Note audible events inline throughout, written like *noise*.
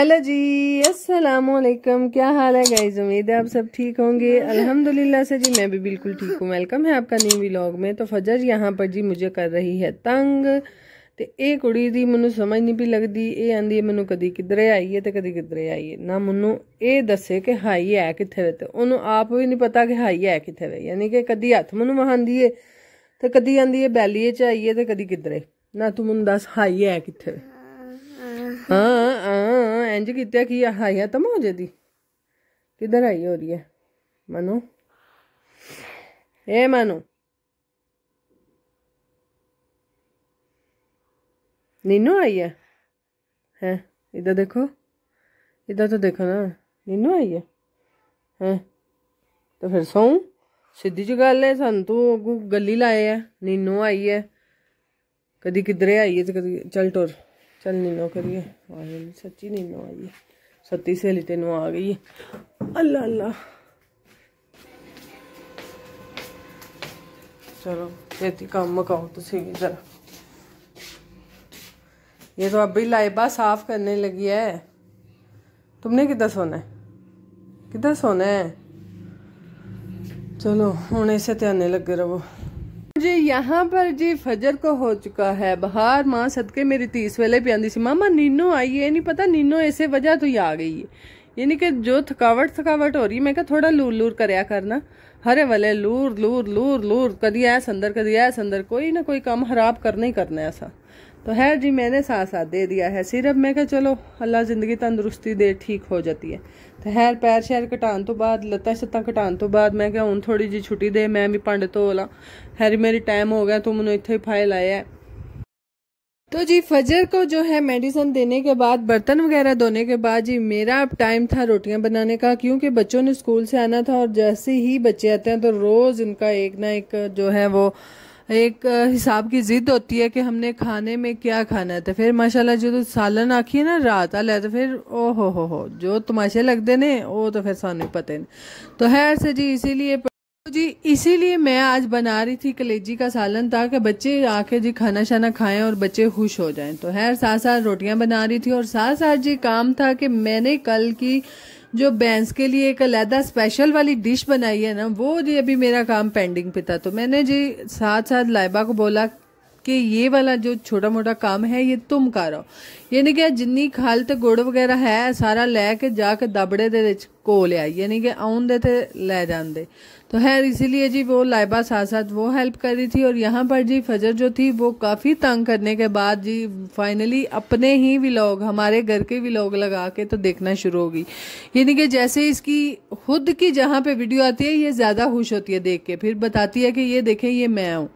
hello जी अस्सलाम वालेकुम क्या हाल है गाइज उम्मीद है आप सब ठीक होंगे अल्हम्दुलिल्लाह से जी मैं भी बिल्कुल ठीक हूँ वेलकम है आपका न्यू व्लॉग में तो ਫਜਰ यहाँ पर ਜੀ ਮੁਝੇ ਕਰ ਰਹੀ ਹੈ ਤੰਗ ਤੇ ਇਹ ਕੁੜੀ ਦੀ ਮੈਨੂੰ ਸਮਝ ਨਹੀਂ ਪਈ ਲੱਗਦੀ ਇਹ ਆਂਦੀ ਹੈ ਮੈਨੂੰ ਕਦੀ ਕਿਧਰੇ ਆਈ ਹੈ ਤੇ ਕਦੀ ਕਿਧਰੇ ਆਈ ਹੈ ਨਾ ਮੈਨੂੰ ਇਹ ਦੱਸੇ ਕਿ ਹਾਈ ਹੈ ਕਿੱਥੇ ਵੇ ਤੇ ਉਹਨੂੰ ਆਪ ਵੀ ਨਹੀਂ ਪਤਾ ਕਿ ਹਾਈ ਹੈ ਕਿੱਥੇ ਵੇ ਯਾਨੀ ਕਿ ਕਦੀ ਹੱਥ ਮੈਨੂੰ ਵਹਾਂਦੀ ਏ ਤੇ ਕਦੀ ਆਂਦੀ ਹੈ ਬੈਲੀਏ ਚ ਆਈ ਹੈ ਤੇ ਕਦੀ ਕਿਧਰੇ ਨਾ ਤੂੰ ਮੈਨੂੰ ਦੱਸ ਹਾਈ ਹੈ ਕਿੱਥੇ ਵੇ ਹਾਂ ਹਾਂ ਇੰਜ ਕੀਤਾ ਕੀ ਆ ਹਾਈ ਤਮੋ ਜਦੀ ਕਿਧਰ ਆਈ ਹੋ ਰਹੀ ਹੈ ਮਨੂ ਏ ਮਨੂ ਨੀਨੂ ਆਈ ਹੈ ਹੈ ਇਧਰ ਦੇਖੋ ਇਧਰ ਤਾਂ ਦੇਖੋ ਨਾ ਨੀਨੂ ਆਈ ਐ ਹੈ ਤਾਂ ਫਿਰ ਸੌਂ ਸਿੱਧੀ ਜੀ ਗੱਲ ਹੈ ਸਾਨੂੰ ਤੂੰ ਗੱਲੀ ਲਾਏ ਆ ਨੀਨੂ ਆਈ ਹੈ ਕਦੀ ਕਿਧਰੇ ਆਈ ਹੈ ਤੇ ਕਦੀ ਚਲ ਟੁਰ चल नीनो करिए वाहेगुरु सच्ची नीनो आई है सत्ती सहेली तेन आ गई है अल्लाह अल्लाह चलो छेती काम मकाओ तो जरा ये तो अभी लाइबा साफ करने लगी है तुमने किधर सोना है किधर सोना है चलो हूँ इसे ध्यान लगे रवो जी यहाँ पर जी फजर को हो चुका है बाहर माँ सदके मेरी तीस वेले भी आंदी सी मामा नीनो आई है नहीं पता नीनो ऐसे वजह तो ही आ गई है यानी कि जो थकावट थकावट हो रही है मैं क्या थोड़ा लूर लूर कराया करना हरे वाले लूर लूर लूर लूर कदी ऐस अंदर कदी ऐस अंदर कोई ना कोई काम खराब करना ही करना है ऐसा तो है जी मैंने साथ साथ दे दिया है सिर्फ मैं क्या चलो अल्लाह ज़िंदगी तंदुरुस्ती दे ठीक हो जाती है तो हैर पैर शैर कटान तो बाद लत्ता छत्ता कटान तो बाद मैं क्या हूँ थोड़ी जी छुट्टी दे मैं भी भांडे धो ला हैरी मेरी टाइम हो गया तू मैंने इतने फाइल आया है तो जी फजर को जो है मेडिसिन देने के बाद बर्तन वगैरह धोने के बाद जी मेरा अब टाइम था रोटियां बनाने का क्योंकि बच्चों ने स्कूल से आना था और जैसे ही बच्चे आते हैं तो रोज़ इनका एक ना एक जो है वो एक हिसाब की ज़िद होती है कि हमने खाने में क्या खाना है तो फिर माशाल्लाह जो तो सालन आखी है ना रात आला तो फिर ओ हो हो हो जो तमाशे लगते ने वो तो फिर सानू पता नहीं तो है ऐसे जी इसीलिए जी इसीलिए मैं आज बना रही थी कलेजी का सालन ताकि बच्चे आके जी खाना शाना खाएं और बच्चे खुश हो जाएं तो है साथ साथ रोटियां बना रही थी और साथ साथ जी काम था कि मैंने कल की जो बैंस के लिए एक अलहदा स्पेशल वाली डिश बनाई है ना वो जी अभी मेरा काम पेंडिंग पे था तो मैंने जी साथ साथ लाइबा को बोला कि ये वाला जो छोटा मोटा काम है ये तुम करो यानी कि जिनी खल तो गुड़ वगैरह है सारा लैके ਕੇ दबड़े ਕੇ ਦਬੜੇ ਦੇ ਵਿੱਚ ਕੋਲ ਆ ਯਾਨੀ ਕਿ ਆਉਣ तो है इसीलिए जी वो लाइबा साथ साथ वो हेल्प कर रही थी और यहाँ पर जी फजर जो थी वो काफ़ी तंग करने के बाद जी फाइनली अपने ही विलॉग हमारे घर के विलॉग लगा के तो देखना शुरू होगी यानी कि जैसे इसकी खुद की जहाँ पे वीडियो आती है ये ज़्यादा खुश होती है देख के फिर बताती है कि ये देखें ये मैं हूँ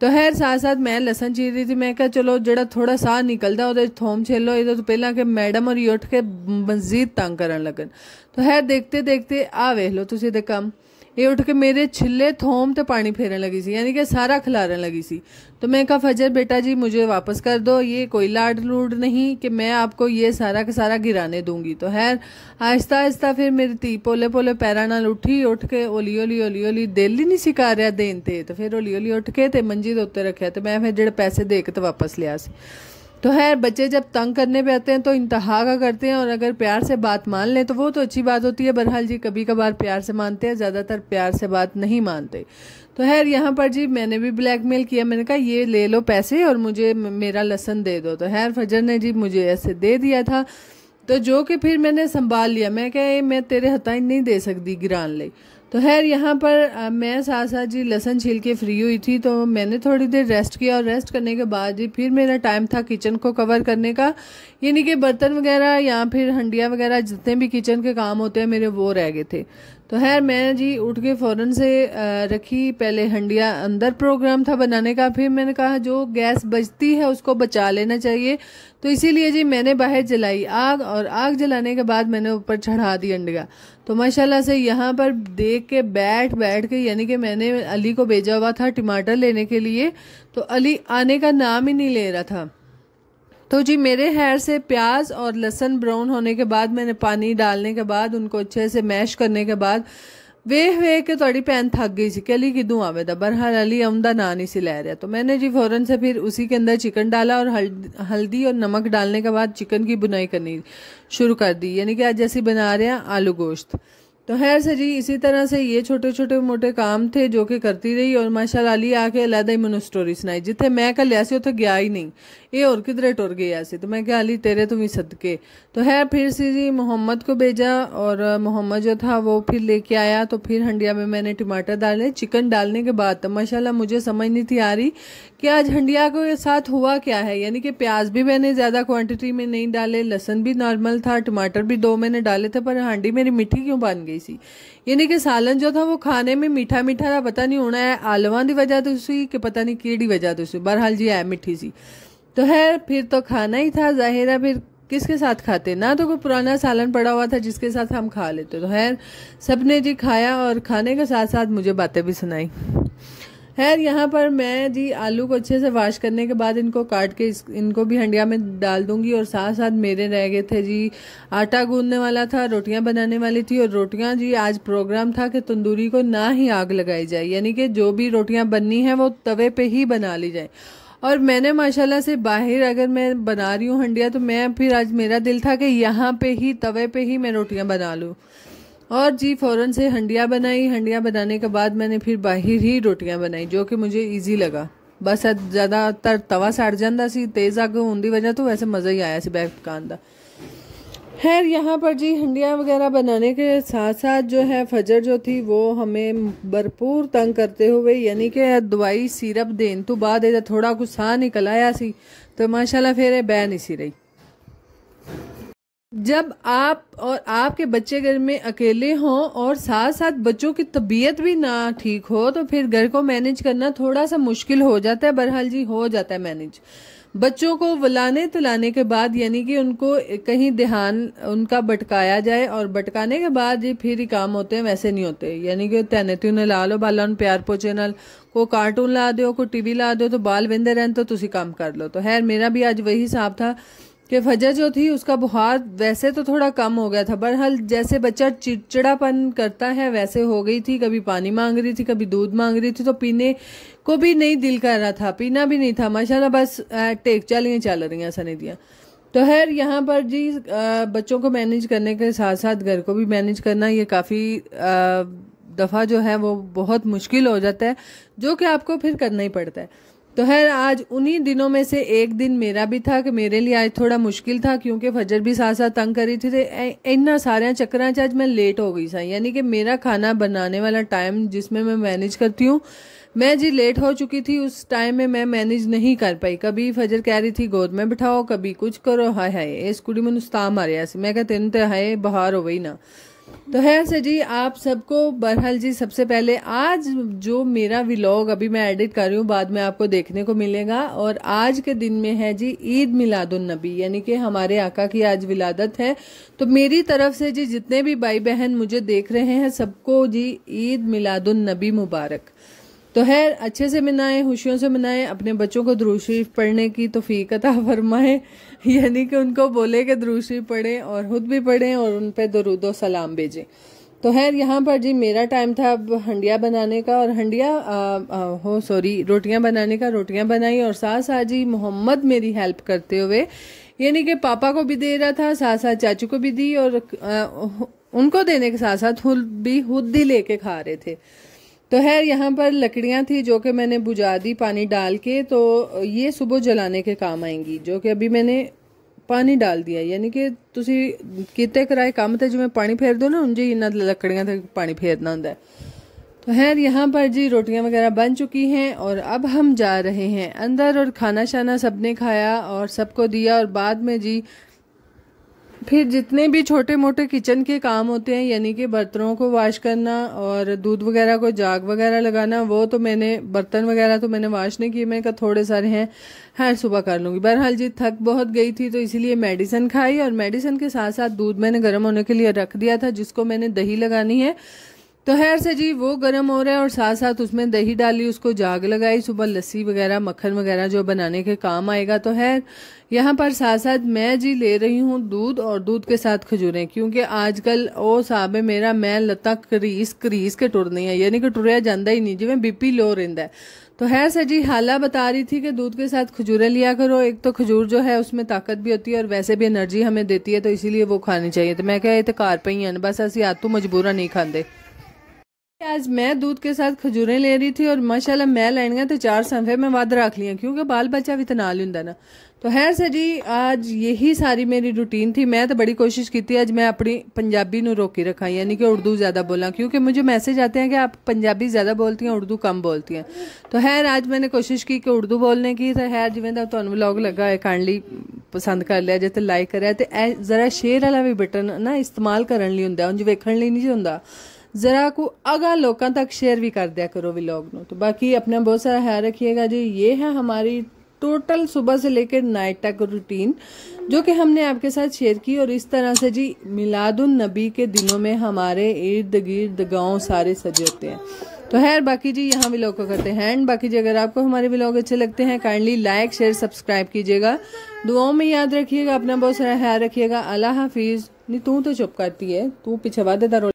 ਤਾਂ ਹਰ ਸਾਥ ਸਾਥ ਮੈਂ ਲਸਣ ਚੀਰ ਦੀ ਸੀ ਮੈਂ ਕਿਹਾ ਚਲੋ ਜਿਹੜਾ ਥੋੜਾ ਸਾਹ ਨਿਕਲਦਾ ਉਹਦੇ ਥੋਮ ਛੇਲੋ ਇਹਦੇ ਤੋਂ ਪਹਿਲਾਂ ਕਿ ਮੈਡਮ ਔਰ ਉੱਠ ਕੇ ਮਨਜ਼ੀਦ ਤੰਗ ਕਰਨ ਲੱਗਣ ਤਾਂ ਹੈ ਦੇਖਤੇ ਦੇਖਤੇ ਆ ਵੇਖ ਲੋ ਤੁਸੀਂ ਦੇ ਕੰਮ ये उठ के मेरे छिले ਥੋਮ ਤੇ ਪਾਣੀ ਫੇਰਨ ਲੱਗੀ ਸੀ ਯਾਨੀ ਕਿ ਸਾਰਾ ਖਿਲਾਰਨ ਲੱਗੀ ਸੀ तो मैं कहा फजर बेटा जी मुझे वापस कर दो ये कोई लाड लूड नहीं कि मैं आपको ये सारा का सारा गिराने दूंगी तो खैर आहिस्ता आहिस्ता फिर मेरी धी पोले पोले पैरों नाल उठी उठ के ओली ओली ओली ओली दिल ही नहीं सी कर रहा देन तो फिर ओली ओली उठ के ते मंजी के ਉੱਤੇ ਰੱਖਿਆ ਤੇ ਮੈਂ ਫਿਰ ਜਿਹੜੇ ਪੈਸੇ ਦੇ ਕੇ ਤੇ ਵਾਪਸ ਲਿਆ ਸੀ तो है बच्चे जब तंग करने पे आते हैं तो इंतहा का करते हैं और अगर प्यार से बात मान लें तो वो तो अच्छी बात होती है बहरहाल जी कभी कभार प्यार से मानते हैं ज़्यादातर प्यार से बात नहीं मानते तो खैर यहाँ पर जी मैंने भी ब्लैकमेल किया मैंने कहा ये ले लो पैसे और मुझे मेरा लसन दे दो तो खैर फजर ने जी मुझे ऐसे दे दिया था तो जो कि फिर मैंने संभाल लिया मैं कह मैं तेरे हथाई नहीं दे सकती गिरान ले तो खैर यहाँ पर मैं साथ साथ जी लहसन छील के फ्री हुई थी तो मैंने थोड़ी देर रेस्ट किया और रेस्ट करने के बाद जी फिर मेरा टाइम था किचन को कवर करने का यानी कि बर्तन वगैरह या फिर हंडिया वगैरह जितने भी किचन के काम होते हैं मेरे वो रह गए थे तो खैर मैं जी उठ के फ़ौरन से रखी पहले हंडिया अंदर प्रोग्राम था बनाने का फिर मैंने कहा जो गैस बचती है उसको बचा लेना चाहिए तो इसीलिए जी मैंने बाहर जलाई आग और आग जलाने के बाद मैंने ऊपर चढ़ा दी अंडिया तो माशाल्लाह से यहाँ पर देख के बैठ बैठ के यानी कि मैंने अली को भेजा हुआ था टमाटर लेने के लिए तो अली आने का नाम ही नहीं ले रहा था तो जी मेरे हेयर से प्याज और लहसन ब्राउन होने के बाद मैंने पानी डालने के बाद उनको अच्छे से मैश करने के बाद वेह वेह के थोड़ी पैन थक गई थी ਕਿ कि दू आवे था बरहाल अली अमदा ਨਾਂ ਨਹੀਂ ਸੀ ਲੈ तो मैंने जी फौरन से फिर उसी के अंदर चिकन डाला और हल्दी और नमक डालने के बाद चिकन की बुनाई करनी शुरू कर दी यानी कि आज जैसी बना रहे हैं आलू गोश्त तो खैर से जी इसी तरह से ये छोटे छोटे मोटे काम थे जो कि करती रही और माशाल्लाह अली आके अलहदा ही मैंने स्टोरी सुनाई जिथे मैं कल ऐसे तो गया ही नहीं ये और किधरे टुर गए ऐसे तो मैं क्या अली तेरे तुम तो ही सदके तो है फिर से जी मोहम्मद को भेजा और मोहम्मद जो था वो फिर लेके आया तो फिर हंडिया में मैंने टमाटर डाले चिकन डालने के बाद तो माशाला मुझे समझ नहीं थी आ रही क्या झंडिया के साथ हुआ क्या है यानी कि प्याज भी मैंने ज़्यादा क्वांटिटी में नहीं डाले लहसन भी नॉर्मल था टमाटर भी दो मैंने डाले थे पर हांडी मेरी मीठी क्यों बन गई सी यानी कि सालन जो था वो खाने में मीठा मीठा था पता नहीं होना है आलवा की वजह तो सी कि पता नहीं कीड़ी वजह तो सी बहरहाल जी है मिठी सी तो है फिर तो खाना ही था जाहिर है फिर किसके साथ खाते ना तो कोई पुराना सालन पड़ा हुआ था जिसके साथ हम खा लेते तो है सबने जी खाया और खाने के साथ साथ मुझे बातें भी सुनाई खैर यहाँ पर मैं जी आलू को अच्छे से वाश करने के बाद इनको काट के इस, इनको भी हंडिया में डाल दूंगी और साथ साथ मेरे रह गए थे जी आटा गूंदने वाला था रोटियाँ बनाने वाली थी और रोटियाँ जी आज प्रोग्राम था कि तंदूरी को ना ही आग लगाई जाए यानी कि जो भी रोटियाँ बननी हैं वो तवे पे ही बना ली जाए और मैंने माशाल्लाह से बाहर अगर मैं बना रही हूँ हंडिया तो मैं फिर आज मेरा दिल था कि यहाँ पे ही तवे पे ही मैं रोटियाँ बना लूँ और जी फ़ौरन से हंडिया बनाई हंडिया बनाने के बाद मैंने फिर बाहर ही रोटियां बनाई जो कि मुझे ईजी लगा बस ਜ਼ਿਆਦਾ ਤਰ तवा सड़ ਜਾਂਦਾ ਸੀ ਤੇਜ਼ ਅੱਗ ਹੋਣ ਦੀ ਵਜ੍ਹਾ ਤੋਂ ਵੈਸੇ ਮਜ਼ਾ ਹੀ ਆਇਆ ਸੀ ਬੈਕ खैर यहाँ पर जी हंडिया वगैरह बनाने के साथ साथ जो है फजर जो थी वो हमें भरपूर तंग करते हुए यानी कि दवाई सिरप देन तो बाद थोड़ा कुछ सह निकल आया सी तो माशाल्लाह फिर बह नहीं सी रही जब आप और आपके बच्चे घर में अकेले हों और साथ साथ बच्चों की तबीयत भी ना ठीक हो तो फिर घर को मैनेज करना थोड़ा सा मुश्किल हो जाता है बहरहाल जी हो जाता है मैनेज बच्चों को बुलाने तुलाने के बाद यानी कि उनको कहीं ध्यान उनका भटकाया जाए और भटकाने के बाद ये फिर ही काम होते हैं वैसे नहीं होते यानी कि तेने तूने ला लो बाला प्यार पोचे नाल को कार्टून ला दो को टीवी ला दो तो बाल बेंदे रहन तो तुम काम कर लो तो खैर मेरा भी आज वही हिसाब था कि वजह जो थी उसका बुखार वैसे तो थोड़ा कम हो गया था बहरहाल जैसे बच्चा चिड़चिड़ापन करता है वैसे हो गई थी कभी पानी मांग रही थी कभी दूध मांग रही थी तो पीने को भी नहीं दिल कर रहा था पीना भी नहीं था माशाला बस टेक चालियाँ चल रही हैं दिया तो खैर यहाँ पर जी बच्चों को मैनेज करने के साथ साथ घर को भी मैनेज करना ये काफ़ी दफ़ा जो है वो बहुत मुश्किल हो जाता है जो कि आपको फिर करना ही पड़ता है तो खैर आज उन्हीं दिनों में से एक दिन मेरा भी था कि मेरे लिए आज थोड़ा मुश्किल था क्योंकि फजर भी साथ साथ तंग करी थी तो इन्ना सारे चक्कर अज मैं लेट हो गई सा यानी कि मेरा खाना बनाने वाला टाइम जिसमें मैं मैनेज करती हूँ मैं जी लेट हो चुकी थी उस टाइम में मैं मैनेज नहीं कर पाई कभी फजर कह रही थी गोद में बिठाओ कभी कुछ करो हाय हाय इस कुड़ी मैं उस्ताह मारिया मैं क्या तेन तो हाय बहार हो गई ना तो है से जी आप सबको बरहल जी सबसे पहले आज जो मेरा व्लॉग अभी मैं एडिट कर रही हूँ बाद में आपको देखने को मिलेगा और आज के दिन में है जी ईद मिलादुलनबी यानी कि हमारे आका की आज विलादत है तो मेरी तरफ से जी जितने भी भाई बहन मुझे देख रहे हैं सबको जी ईद मिलादुलनबी मुबारक तो खैर अच्छे से मनाएं खुशियों से मनाएं अपने बच्चों को दुरूद पढ़ने की तो फीकता फरमाएं *laughs* यानी कि उनको बोले कि दुरूद पढ़ें और ख़ुद भी पढ़ें और उन पर दरुद सलाम भेजें तो खैर यहाँ पर जी मेरा टाइम था अब हंडिया बनाने का और हंडिया आ, आ, हो सॉरी रोटियाँ बनाने का रोटियां बनाई और साथ साथ जी मोहम्मद मेरी हेल्प करते हुए यानी कि पापा को भी दे रहा था साथ साथ चाचू को भी दी और आ, उनको देने के साथ साथ भी खुद ही लेके खा रहे थे तो खैर यहाँ पर लकड़ियाँ थी जो कि मैंने बुझा दी पानी डाल के तो ये सुबह जलाने के काम आएंगी जो कि अभी मैंने पानी डाल दिया यानी कि तुम ਕੀਤੇ कराए ਕੰਮ ਤੇ ਜਿਵੇਂ ਪਾਣੀ ਫੇਰਦੇ ਹੋ ਨਾ ਉਂਝ ਹੀ ਇਹਨਾਂ लकड़ियाँ तक पानी फेरना होंगे तो खैर यहाँ पर जी रोटियाँ वगैरह बन चुकी हैं और अब हम जा रहे हैं अंदर और खाना शाना सबने खाया और सबको दिया और बाद में जी फिर जितने भी छोटे मोटे किचन के काम होते हैं यानी कि बर्तनों को वॉश करना और दूध वगैरह को जाग वगैरह लगाना वो तो मैंने बर्तन वगैरह तो मैंने वॉश नहीं किए मैंने कहा थोड़े सारे हैं हैं सुबह कर लूँगी बहरहाल जी थक बहुत गई थी तो इसीलिए मेडिसिन खाई और मेडिसिन के साथ साथ दूध मैंने गर्म होने के लिए रख दिया था जिसको मैंने दही लगानी है तो खैर से जी वो गर्म हो रहा है और साथ साथ उसमें दही डाली उसको जाग लगाई सुबह लस्सी वगैरह मक्खन वगैरह जो बनाने के काम आएगा तो खैर यहाँ पर साथ साथ मैं जी ले रही हूँ दूध और दूध के साथ खजूरें क्योंकि आजकल ओ साहब मेरा मैं लता करीस करीस के टुरनी है यानी कि टुरया जाता ही नहीं जिमें बीपी लो रिंद है तो है सर जी हाला बता रही थी कि दूध के साथ खजूरें लिया करो एक तो खजूर जो है उसमें ताकत भी होती है और वैसे भी एनर्जी हमें देती है तो इसीलिए वो खानी चाहिए तो मैं क्या इतकार तो पर कार पे ही हैं बस असं आतू मजबूरा नहीं खाते आज मैं दूध के साथ खजूरें ले रही थी और माशाल्लाह मैं लाएंगा तो चार संफे मैं वाद रख लिया क्योंकि बाल बच्चा भी तना लूंदा ना तो है सर जी आज यही सारी मेरी रूटीन थी मैं तो बड़ी कोशिश की थी आज मैं अपनी पंजाबी नु रोकी रखा यानी कि उर्दू ज़्यादा बोला क्योंकि मुझे मैसेज आते हैं कि आप पंजाबी ज़्यादा बोलती हैं उर्दू कम बोलती हैं तो है आज मैंने कोशिश की कि उर्दू बोलने की तो खैर जिमें का ब्लॉग लगा है पसंद कर लिया ਲਿਆ लाइक ਤੇ ਲਾਈਕ ਕਰਿਆ ਤੇ ਇਹ ਜ਼ਰਾ ਸ਼ੇਅਰ ਵਾਲਾ ਵੀ ਬਟਨ ਨਾ ਇਸਤੇਮਾਲ ਕਰਨ ਲਈ ਹੁੰਦਾ ਉਂਝ ਵੇਖਣ ਲਈ ਨਹੀਂ ਹੁੰਦਾ जरा को ਅਗਾ ਲੋਕਾਂ तक शेयर भी कर दिया करो ਵਲੌਗ ਨੂੰ तो बाकी अपना बहुत सारा ख्याल रखिएगा जी ये है हमारी टोटल सुबह से लेकर नाइट तक रूटीन जो कि हमने आपके साथ शेयर की और इस तरह से जी मिलादुन नबी के दिनों में हमारे इर्द गिर्द गांव सारे सजे होते हैं तो खैर बाकी जी यहाँ विलॉग को करते हैं एंड बाकी जी अगर आपको हमारे विलॉग अच्छे लगते हैं काइंडली लाइक शेयर सब्सक्राइब कीजिएगा दुआओं में याद रखिएगा अपना बहुत सारा ख्याल रखिएगा अल्लाह हाफिज़ नहीं तू तो चुप करती है तू पिछवा देता